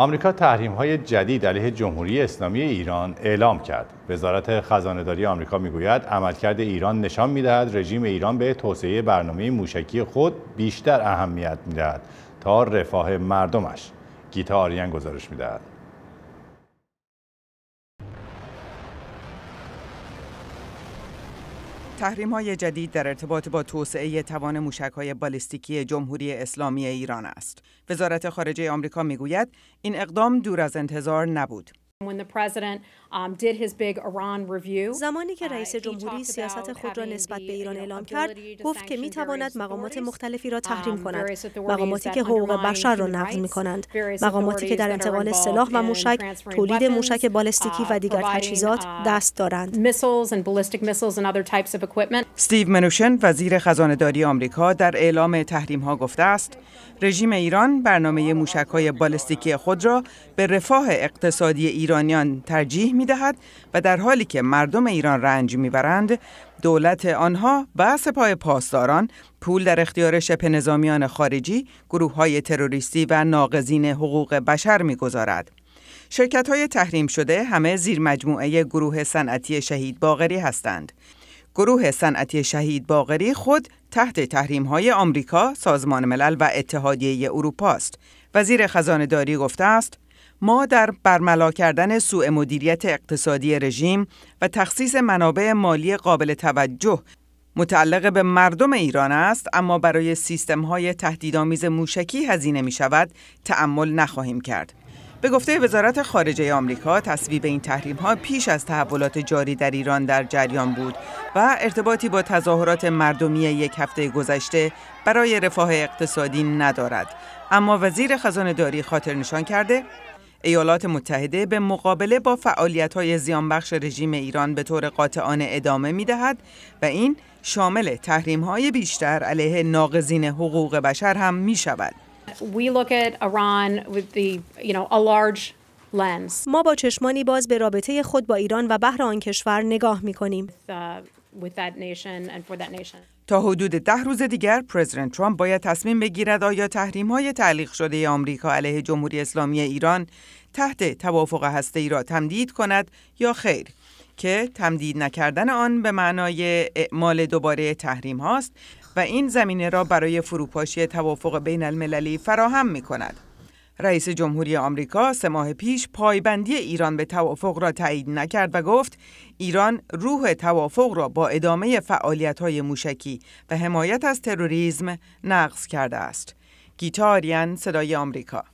آمریکا تحریم‌های جدید علیه جمهوری اسلامی ایران اعلام کرد. وزارت خزانهداری آمریکا میگوید عملکرد ایران نشان میدهد رژیم ایران به توسعه برنامه موشکی خود بیشتر اهمیت میدهد تا رفاه مردمش. گیتا آریان گزارش میدهد. تحریم های جدید در ارتباط با توسعه توان موشک های بالستیکی جمهوری اسلامی ایران است. وزارت خارجه آمریکا میگوید این اقدام دور از انتظار نبود. Um, زمانی که uh, رئیس جمهوری سیاست خود را نسبت به ایران اعلام کرد گفت که می تواند مقامات مختلفی را تحریم um, کند مقاماتی که حقوق بشر را نقض می کنند مقاماتی که در انتقال سلاح و موشک تولید موشک uh, بالستیکی و دیگر تجهیزات uh, دست دارند ستیو منوشن وزیر داری آمریکا در اعلام تحریم ها گفته است رژیم ایران برنامه موشک های بالستیکی خود را به رفاه اقتصادی ایران ایرانیان ترجیح می دهد و در حالی که مردم ایران رنج میبرند دولت آنها و سپاه پاسداران پول در اختیار شبه نظامیان خارجی، گروه های تروریستی و ناقضین حقوق بشر میگذارد. شرکت های تحریم شده همه زیر مجموعه گروه صنعتی شهید باغری هستند. گروه صنعتی شهید باغری خود تحت تحریم های آمریکا، سازمان ملل و اتحادیه اروپا است. وزیر خزانه داری گفته است ما در برملا کردن سوء مدیریت اقتصادی رژیم و تخصیص منابع مالی قابل توجه متعلق به مردم ایران است اما برای سیستم های تهدیدآمیز موشکی هزینه می شود تعمل نخواهیم کرد به گفته وزارت خارجه آمریکا تصویب این تحریم ها پیش از تحولات جاری در ایران در جریان بود و ارتباطی با تظاهرات مردمی یک هفته گذشته برای رفاه اقتصادی ندارد اما وزیر خزانه داری خاطر نشان کرده ایالات متحده به مقابله با فعالیت‌های زیانبخش رژیم ایران به طور قاطعانه ادامه دهد و این شامل تحریم‌های بیشتر علیه ناقضین حقوق بشر هم می‌شود. ما با چشمانی باز به رابطه خود با ایران و بحر آن کشور نگاه می کنیم. Uh, تا حدود ده روز دیگر پرزیدنت ترامپ باید تصمیم بگیرد آیا های تعلیق شده آمریکا علیه جمهوری اسلامی ایران تحت توافق ای را تمدید کند یا خیر که تمدید نکردن آن به معنای اعمال دوباره تحریم هاست و این زمینه را برای فروپاشی توافق بین المللی فراهم می کند. رئیس جمهوری آمریکا سه ماه پیش پایبندی ایران به توافق را تایید نکرد و گفت ایران روح توافق را با ادامه های موشکی و حمایت از تروریسم نقض کرده است. گیتاریان صدای آمریکا